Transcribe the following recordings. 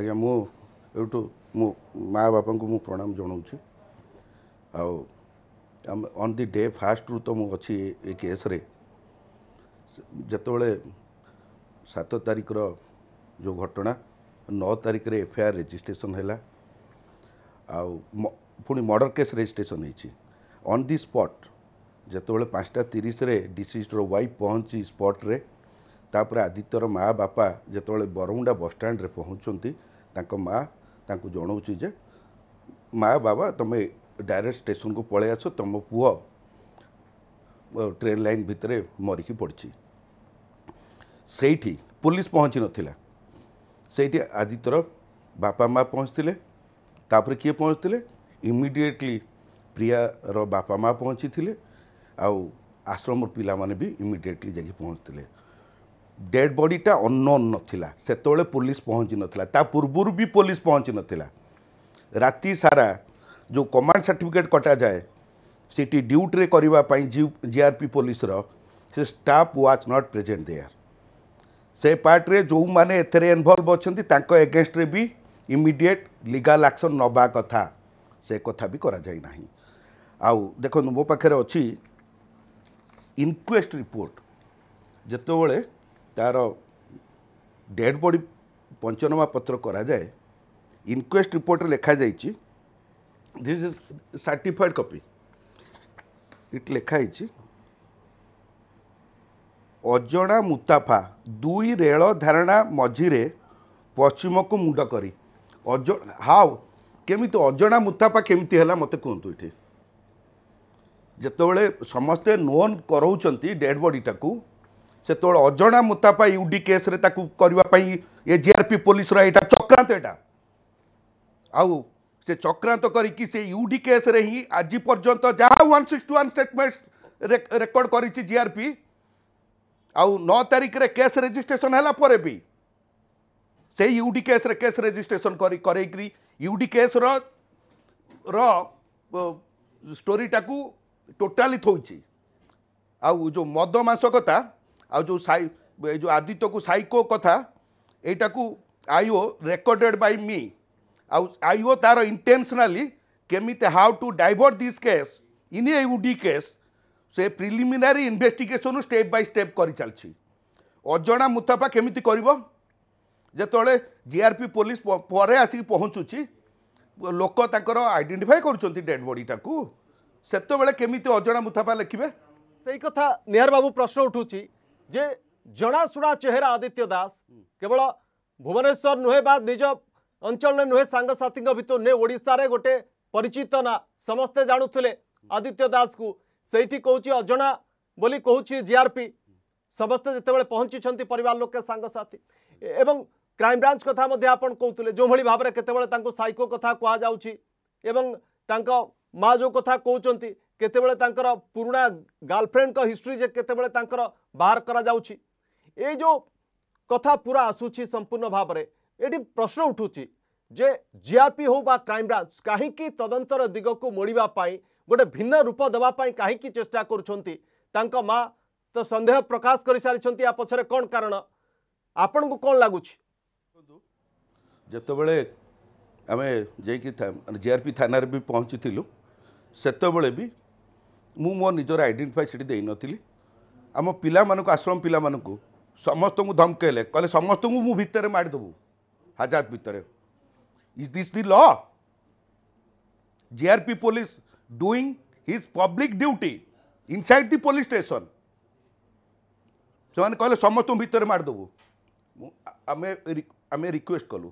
ଆଜ୍ଞା ମୁଁ ଏଇଠୁ ମୁଁ ମା ବାପାଙ୍କୁ ମୁଁ ପ୍ରଣାମ ଜଣାଉଛି ଆଉ ଅନ୍ ଦି ଡେ ଫାଷ୍ଟରୁ ତ ମୁଁ ଅଛି ଏ କେସ୍ରେ ଯେତେବେଳେ ସାତ ତାରିଖର ଯେଉଁ ଘଟଣା ନଅ ତାରିଖରେ ଏଫଆଇଆର୍ ରେଜିଷ୍ଟ୍ରେସନ୍ ହେଲା ଆଉ ପୁଣି ମର୍ଡ଼ର କେସ୍ ରେଜିଷ୍ଟ୍ରେସନ୍ ହେଇଛି ଅନ୍ ଦି ସ୍ପଟ୍ ଯେତେବେଳେ ପାଞ୍ଚଟା ତିରିଶରେ ଡିସିଜ୍ର ୱାଇଫ୍ ପହଞ୍ଚି ସ୍ପଟ୍ରେ ତାପରେ ଆଦିତ୍ୟର ମା ବାପା ଯେତେବେଳେ ବରମୁଣ୍ଡା ବସ୍ଷ୍ଟାଣ୍ଡରେ ପହଞ୍ଚୁଛନ୍ତି ତାଙ୍କ ମା ତାଙ୍କୁ ଜଣାଉଛି ଯେ ମା ବାବା ତୁମେ ଡାଇରେକ୍ଟ ଷ୍ଟେସନକୁ ପଳେଇ ଆସ ତୁମ ପୁଅ ଟ୍ରେନ୍ ଲାଇନ୍ ଭିତରେ ମରିକି ପଡ଼ିଛି ସେଇଠି ପୋଲିସ ପହଞ୍ଚି ନଥିଲା ସେଇଠି ଆଦିତ୍ୟର ବାପା ମା ପହଞ୍ଚିଥିଲେ ତାପରେ କିଏ ପହଞ୍ଚିଥିଲେ ଇମିଡ଼ିଏଟଲି ପ୍ରିୟାର ବାପା ମା ପହଞ୍ଚିଥିଲେ ଆଉ ଆଶ୍ରମର ପିଲାମାନେ ବି ଇମିଡ଼ିଏଟଲି ଯାଇକି ପହଞ୍ଚିଥିଲେ ଡେଡ୍ ବଡ଼ିଟା ଅନନୋନ୍ ନଥିଲା ସେତେବେଳେ ପୋଲିସ ପହଞ୍ଚି ନଥିଲା ତା ପୂର୍ବରୁ ବି ପୋଲିସ ପହଞ୍ଚି ନଥିଲା ରାତି ସାରା ଯେଉଁ କମାଣ୍ଡ ସାର୍ଟିଫିକେଟ୍ କଟାଯାଏ ସେଠି ଡ୍ୟୁଟିରେ କରିବା ପାଇଁ ଜିଆର୍ପି ପୋଲିସର ସେ staff was not present there ସେ ପାର୍ଟରେ ଯେଉଁମାନେ ଏଥିରେ ଇନଭଲ୍ଭ ଅଛନ୍ତି ତାଙ୍କ ଏଗେନଷ୍ଟରେ ବି ଇମିଡ଼ିଏଟ୍ ଲିଗାଲ୍ ଆକ୍ସନ୍ ନେବା କଥା ସେ କଥା ବି କରାଯାଇ ନାହିଁ ଆଉ ଦେଖନ୍ତୁ ମୋ ପାଖରେ ଅଛି ଇନକ୍ୱେଷ୍ଟ ରିପୋର୍ଟ ଯେତେବେଳେ ତା'ର ଡେଡ଼ ବଡ଼ି ପଞ୍ଚନାମା ପତ୍ର କରାଯାଏ ଇନକ୍ୱେଷ୍ଟ ରିପୋର୍ଟରେ ଲେଖାଯାଇଛି this is certified copy it ଲେଖାହେଇଛି ଅଜଣା ମୁତାଫା ଦୁଇ ରେଳ ଧାରଣା ମଝିରେ ପଶ୍ଚିମକୁ ମୁଣ୍ଡ କରି ଅଜ ହାଉ କେମିତି ଅଜଣା ମୁତାଫା କେମିତି ହେଲା ମୋତେ କୁହନ୍ତୁ ଏଠି ଯେତେବେଳେ ସମସ୍ତେ ନୋନ୍ କରଉଛନ୍ତି ଡେଡ଼ ବଡ଼ିଟାକୁ ସେତେବେଳେ ଅଜଣା ମୁତାପା ୟୁଡି କେସ୍ରେ ତାକୁ କରିବା ପାଇଁ ଏ ଜିଆର୍ପି ପୋଲିସର ଏଇଟା ଚକ୍ରାନ୍ତ ଏଇଟା ଆଉ ସେ ଚକ୍ରାନ୍ତ କରିକି ସେ ୟୁଡି କେସ୍ରେ ହିଁ ଆଜି ପର୍ଯ୍ୟନ୍ତ ଯାହା one sixty one statement record କରିଛି ଜିଆର୍ପି ଆଉ ନଅ ତାରିଖରେ କେସ୍ ରେଜିଷ୍ଟ୍ରେସନ୍ ହେଲା ପରେ ବି ସେଇ ୟୁଡି କେସ୍ରେ କେସ୍ ରେଜିଷ୍ଟ୍ରେସନ୍ କରି କରେଇକିରି ୟୁଡି କେସ୍ର ର ଷ୍ଟୋରିଟାକୁ ଟୋଟାଲି ଥୋଇଛି ଆଉ ଯେଉଁ ମଦ ମାସ କଥା ଆଉ ଯେଉଁ ସାଇ ଏ ଯେଉଁ ଆଦିତ୍ୟକୁ ସାଇକୋ କଥା ଏଇଟାକୁ ଆଇଓ ରେକର୍ଡ଼େଡ଼୍ ବାଇ ମି ଆଉ ଆଇଓ ତା'ର ଇଣ୍ଟେନସନାଲି କେମିତି how to divert this case in a UD case ସେ preliminary investigation step by step କରିଚାଲିଛି ଅଜଣା ମୁତାଫା କେମିତି କରିବ ଯେତେବେଳେ ଜି ଆର୍ ପି ପୋଲିସ ପରେ ଆସିକି ପହଞ୍ଚୁଛି ଲୋକ ତାଙ୍କର ଆଇଡେଣ୍ଟିଫାଏ କରୁଛନ୍ତି ଡେଡ୍ ବଡ଼ିଟାକୁ ସେତେବେଳେ କେମିତି ଅଜଣା ମୁତାଫା ଲେଖିବେ ସେଇ କଥା ନିହାର ବାବୁ ପ୍ରଶ୍ନ ଉଠୁଛି ଯେ ଜଣାଶୁଣା ଚେହେରା ଆଦିତ୍ୟ ଦାସ କେବଳ ଭୁବନେଶ୍ୱର ନୁହେଁ ବା ନିଜ ଅଞ୍ଚଳରେ ନୁହେଁ ସାଙ୍ଗସାଥୀଙ୍କ ଭିତରୁ ନୁହେଁ ଓଡ଼ିଶାରେ ଗୋଟେ ପରିଚିତ ନା ସମସ୍ତେ ଜାଣୁଥିଲେ ଆଦିତ୍ୟ ଦାସକୁ ସେଇଠି କହୁଛି ଅଜଣା ବୋଲି କହୁଛି ଜିଆର୍ପି ସମସ୍ତେ ଯେତେବେଳେ ପହଞ୍ଚିଛନ୍ତି ପରିବାର ଲୋକେ ସାଙ୍ଗସାଥୀ ଏବଂ କ୍ରାଇମବ୍ରାଞ୍ଚ କଥା ମଧ୍ୟ ଆପଣ କହୁଥିଲେ ଯେଉଁଭଳି ଭାବରେ କେତେବେଳେ ତାଙ୍କୁ ସାଇକୋ କଥା କୁହାଯାଉଛି ଏବଂ ତାଙ୍କ ମା ଯେଉଁ କଥା କହୁଛନ୍ତି କେତେବେଳେ ତାଙ୍କର ପୁରୁଣା ଗାର୍ଲଫ୍ରେଣ୍ଡଙ୍କ ହିଷ୍ଟ୍ରି ଯେ କେତେବେଳେ ତାଙ୍କର ବାହାର କରାଯାଉଛି ଏଇ ଯେଉଁ କଥା ପୁରା ଆସୁଛି ସମ୍ପୂର୍ଣ୍ଣ ଭାବରେ ଏଠି ପ୍ରଶ୍ନ ଉଠୁଛି ଯେ ଜିଆର୍ପି ହେଉ ବା କ୍ରାଇମବ୍ରାଞ୍ଚ କାହିଁକି ତଦନ୍ତର ଦିଗକୁ ମୋଡ଼ିବା ପାଇଁ ଗୋଟେ ଭିନ୍ନ ରୂପ ଦେବା ପାଇଁ କାହିଁକି ଚେଷ୍ଟା କରୁଛନ୍ତି ତାଙ୍କ ମା ତ ସନ୍ଦେହ ପ୍ରକାଶ କରିସାରିଛନ୍ତି ୟା ପଛରେ କ'ଣ କାରଣ ଆପଣଙ୍କୁ କ'ଣ ଲାଗୁଛି ଯେତେବେଳେ ଆମେ ଯାଇକି ଜିଆର୍ପି ଥାନାରେ ବି ପହଞ୍ଚିଥିଲୁ ସେତେବେଳେ ବି ମୁଁ ମୋ ନିଜର ଆଇଡେଣ୍ଟିଫାଏ ସେଠି ଦେଇନଥିଲି ଆମ ପିଲାମାନଙ୍କୁ ଆଶ୍ରମ ପିଲାମାନଙ୍କୁ ସମସ୍ତଙ୍କୁ ଧମକେଇଲେ କହିଲେ ସମସ୍ତଙ୍କୁ ମୁଁ ଭିତରେ ମାରିଦେବୁ ହାଜାତ ଭିତରେ is this the law G R P police doing his public duty inside the police station ସେମାନେ କହିଲେ ସମସ୍ତଙ୍କୁ ଭିତରେ ମାରିଦେବୁ ଆମେ ଆମେ ରିକ୍ୱେଷ୍ଟ କଲୁ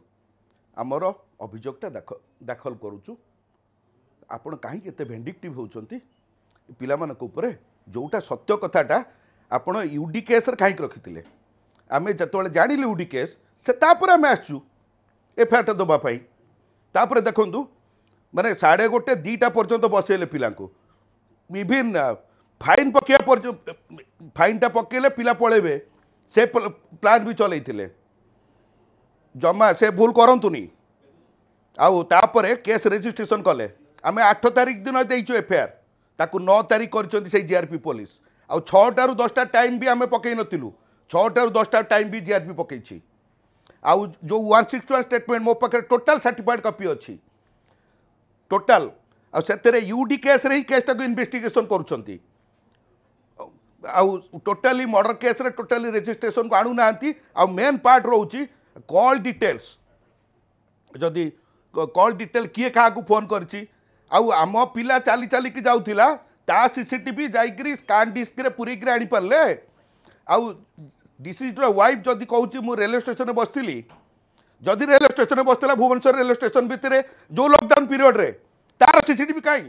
ଆମର ଅଭିଯୋଗଟା ଦାଖଲ କରୁଛୁ ଆପଣ କାହିଁକି ଏତେ ଭେଣ୍ଡିକ୍ଟିଭ୍ ହେଉଛନ୍ତି ପିଲାମାନଙ୍କ ଉପରେ ଯେଉଁଟା ସତ୍ୟ କଥାଟା ଆପଣ ୟୁଡି କେସ୍ରେ କାହିଁକି ରଖିଥିଲେ ଆମେ ଯେତେବେଳେ ଜାଣିଲୁ ୟୁଡି କେସ୍ ସେ ତାପରେ ଆମେ ଆସିଛୁ ଏଫଆଇଆର୍ଟା ଦେବା ପାଇଁ ତାପରେ ଦେଖନ୍ତୁ ମାନେ ସାଢ଼େ ଗୋଟେ ଦୁଇଟା ପର୍ଯ୍ୟନ୍ତ ବସେଇଲେ ପିଲାଙ୍କୁ ବିଭିନ୍ନ ଫାଇନ୍ ପକେଇବା ପର୍ଯ୍ୟନ୍ତ ଫାଇନ୍ଟା ପକେଇଲେ ପିଲା ପଳେଇବେ ସେ ପ୍ଲାନ୍ ବି ଚଲେଇଥିଲେ ଜମା ସେ ଭୁଲ କରନ୍ତୁନି ଆଉ ତାପରେ କେସ୍ ରେଜିଷ୍ଟ୍ରେସନ୍ କଲେ ଆମେ ଆଠ ତାରିଖ ଦିନ ଦେଇଛୁ ଏଫଆଇଆର୍ ତାକୁ ନଅ ତାରିଖ କରିଛନ୍ତି ସେଇ ଜିଆର୍ପି ପୋଲିସ आउ छु दसटा टाइम भी आम पकई नु छु दसटा टाइम भी जी आर पी पकई जो वन सिक्स वन स्टेटमेंट मो पा टोटाल सार्टिफाइड कपी अच्छी टोटाल आते यूडी केस रे केसटा को इनभेटिगेसन कर टोटाली मर्डर केस रे टोटाली रेजिट्रेसन को आणुना आउ मेन पार्ट रोच कल डिटेल्स जदि कल डिटेल किए क्या फोन करम पा चली चल कि जाऊला ତା ସିସିଟିଭି ଯାଇକିରି ସ୍କାନ୍ ଡିସ୍କରେ ପୁରେଇକିରି ଆଣିପାରିଲେ ଆଉ ଡିସିଜିର ୱାଇଫ୍ ଯଦି କହୁଛି ମୁଁ ରେଲୱେ ଷ୍ଟେସନରେ ବସିଥିଲି ଯଦି ରେଲୱେ ଷ୍ଟେସନରେ ବସିଥିଲା ଭୁବନେଶ୍ୱର ରେଲୱେ ଷ୍ଟେସନ ଭିତରେ ଯେଉଁ ଲକଡାଉନ୍ ପିରିୟଡ଼ରେ ତାର ସିସିଟିଭି କାହିଁ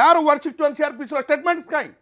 ତାର ୱାନ୍ ସିକ୍ସଟି ୱାନ୍ ସିଆର୍ପିସିର ଷ୍ଟେଟମେଣ୍ଟ କାହିଁ